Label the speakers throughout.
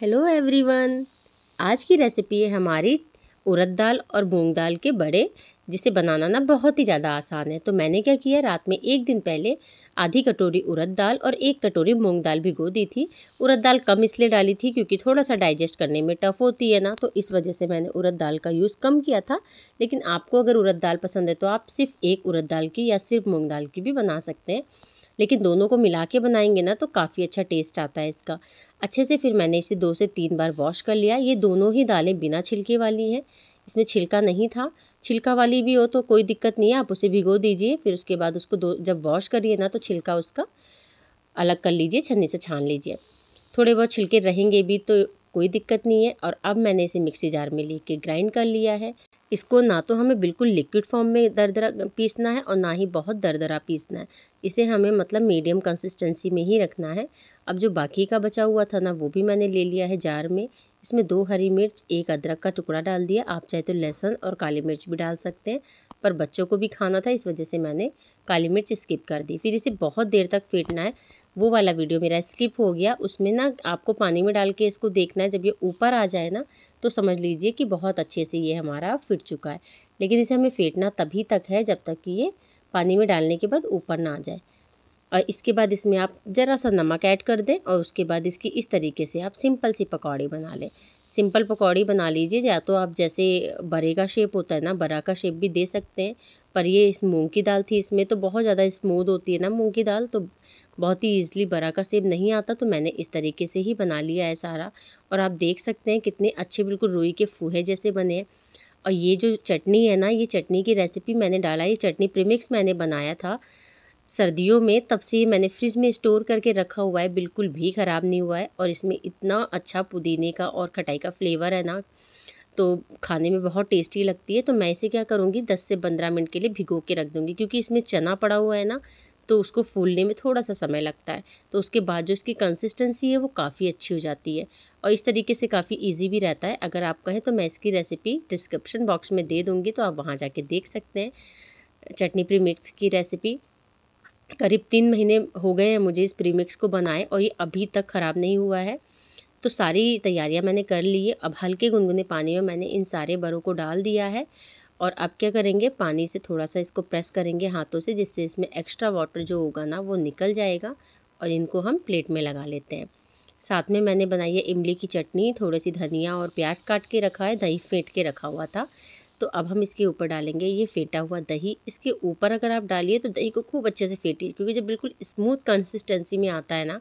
Speaker 1: hello everyone आज की recipe है हमारी उड़द दाल और मूंग दाल के बड़े जिसे बनाना ना बहुत ही ज़्यादा आसान है तो मैंने क्या किया रात में एक दिन पहले आधी कटोरी उड़द दाल और एक कटोरी मूंग दाल भिगो दी थी उड़द दाल कम इसलिए डाली थी क्योंकि थोड़ा सा डाइजेस्ट करने में टफ़ होती है ना तो इस वजह से मैंने उड़द दाल का यूज़ कम किया था लेकिन आपको अगर उड़द दाल पसंद है तो आप सिर्फ एक उड़द दाल की या सिर्फ मूँग दाल की भी बना सकते हैं लेकिन दोनों को मिला के बनाएंगे ना तो काफ़ी अच्छा टेस्ट आता है इसका अच्छे से फिर मैंने इसे दो से तीन बार वॉश कर लिया ये दोनों ही दालें बिना छिलके वाली हैं इसमें छिलका नहीं था छिलका वाली भी हो तो कोई दिक्कत नहीं है आप उसे भिगो दीजिए फिर उसके बाद उसको दो जब वॉश करिए ना तो छिलका उसका अलग कर लीजिए छन्नी से छान लीजिए थोड़े बहुत छिलके रहेंगे भी तो कोई दिक्कत नहीं है और अब मैंने इसे मिक्सी जार में लेके ग्राइंड कर लिया है इसको ना तो हमें बिल्कुल लिक्विड फॉर्म में दरदरा पीसना है और ना ही बहुत दरदरा पीसना है इसे हमें मतलब मीडियम कंसिस्टेंसी में ही रखना है अब जो बाकी का बचा हुआ था ना वो भी मैंने ले लिया है जार में इसमें दो हरी मिर्च एक अदरक का टुकड़ा डाल दिया आप चाहे तो लहसुन और काली मिर्च भी डाल सकते हैं पर बच्चों को भी खाना था इस वजह से मैंने काली मिर्च स्किप कर दी फिर इसे बहुत देर तक फेंटना है वो वाला वीडियो मेरा स्किप हो गया उसमें ना आपको पानी में डाल के इसको देखना है जब ये ऊपर आ जाए ना तो समझ लीजिए कि बहुत अच्छे से ये हमारा फिट चुका है लेकिन इसे हमें फेंटना तभी तक है जब तक कि ये पानी में डालने के बाद ऊपर ना आ जाए और इसके बाद इसमें आप ज़रा सा नमक ऐड कर दें और उसके बाद इसकी इस तरीके से आप सिंपल सी पकौड़ी बना लें सिंपल पकौड़ी बना लीजिए या तो आप जैसे बरे का शेप होता है ना बरा का शेप भी दे सकते हैं पर ये इस मूंग की दाल थी इसमें तो बहुत ज़्यादा स्मूद होती है ना मूंग की दाल तो बहुत ही ईजिली बरा का शेप नहीं आता तो मैंने इस तरीके से ही बना लिया है सारा और आप देख सकते हैं कितने अच्छे बिल्कुल रुई के फूहे जैसे बने हैं और ये जो चटनी है ना ये चटनी की रेसिपी मैंने डाला ये चटनी प्रीमिक्स मैंने बनाया था सर्दियों में तब से मैंने फ्रिज में स्टोर करके रखा हुआ है बिल्कुल भी ख़राब नहीं हुआ है और इसमें इतना अच्छा पुदीने का और खटाई का फ्लेवर है ना तो खाने में बहुत टेस्टी लगती है तो मैं इसे क्या करूँगी दस से पंद्रह मिनट के लिए भिगो के रख दूँगी क्योंकि इसमें चना पड़ा हुआ है ना तो उसको फूलने में थोड़ा सा समय लगता है तो उसके बाद जो इसकी कंसिस्टेंसी है वो काफ़ी अच्छी हो जाती है और इस तरीके से काफ़ी इजी भी रहता है अगर आप कहें तो मैं इसकी रेसिपी डिस्क्रिप्शन बॉक्स में दे दूँगी तो आप वहाँ जाके देख सकते हैं चटनी प्री मिक्स की रेसिपी करीब तीन महीने हो गए हैं मुझे इस प्रीमिक्स को बनाए और ये अभी तक ख़राब नहीं हुआ है तो सारी तैयारियां मैंने कर ली है अब हल्के गुनगुने पानी में मैंने इन सारे बरों को डाल दिया है और अब क्या करेंगे पानी से थोड़ा सा इसको प्रेस करेंगे हाथों से जिससे इसमें एक्स्ट्रा वाटर जो होगा ना वो निकल जाएगा और इनको हम प्लेट में लगा लेते हैं साथ में मैंने बनाई है इमली की चटनी थोड़ी सी धनिया और प्याज काट के रखा है दही फेंट के रखा हुआ था तो अब हम इसके ऊपर डालेंगे ये फेंटा हुआ दही इसके ऊपर अगर आप डालिए तो दही को खूब अच्छे से फेंटिए क्योंकि जब बिल्कुल स्मूथ कंसिस्टेंसी में आता है ना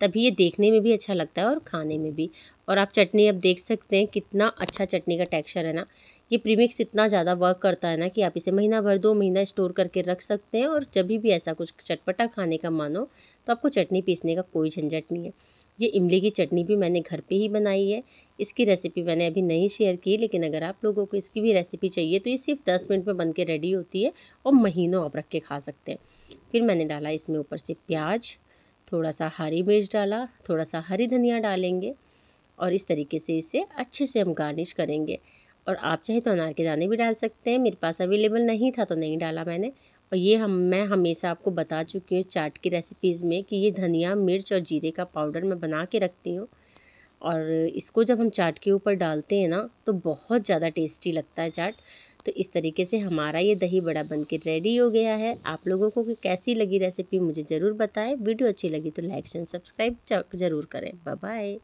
Speaker 1: तभी ये देखने में भी अच्छा लगता है और खाने में भी और आप चटनी अब देख सकते हैं कितना अच्छा चटनी का टेक्सचर है ना ये प्रीमिक्स इतना ज़्यादा वर्क करता है ना कि आप इसे महीना भर दो महीना स्टोर करके रख सकते हैं और जब भी ऐसा कुछ चटपटा खाने का मानो तो आपको चटनी पीसने का कोई झंझट नहीं है ये इमली की चटनी भी मैंने घर पे ही बनाई है इसकी रेसिपी मैंने अभी नहीं शेयर की लेकिन अगर आप लोगों को इसकी भी रेसिपी चाहिए तो ये सिर्फ दस मिनट में बन के रेडी होती है और महीनों आप रख के खा सकते हैं फिर मैंने डाला इसमें ऊपर से प्याज थोड़ा सा हरी मिर्च डाला थोड़ा सा हरी धनिया डालेंगे और इस तरीके से इसे अच्छे से हम गार्निश करेंगे और आप चाहे तो अनार के दाने भी डाल सकते हैं मेरे पास अवेलेबल नहीं था तो नहीं डाला मैंने और ये हम मैं हमेशा आपको बता चुकी हूँ चाट की रेसिपीज़ में कि ये धनिया मिर्च और जीरे का पाउडर मैं बना के रखती हूँ और इसको जब हम चाट के ऊपर डालते हैं ना तो बहुत ज़्यादा टेस्टी लगता है चाट तो इस तरीके से हमारा ये दही बड़ा बन के रेडी हो गया है आप लोगों को कैसी लगी रेसिपी मुझे ज़रूर बताएं वीडियो अच्छी लगी तो लाइक एंड सब्सक्राइब जरूर करें बाय बाय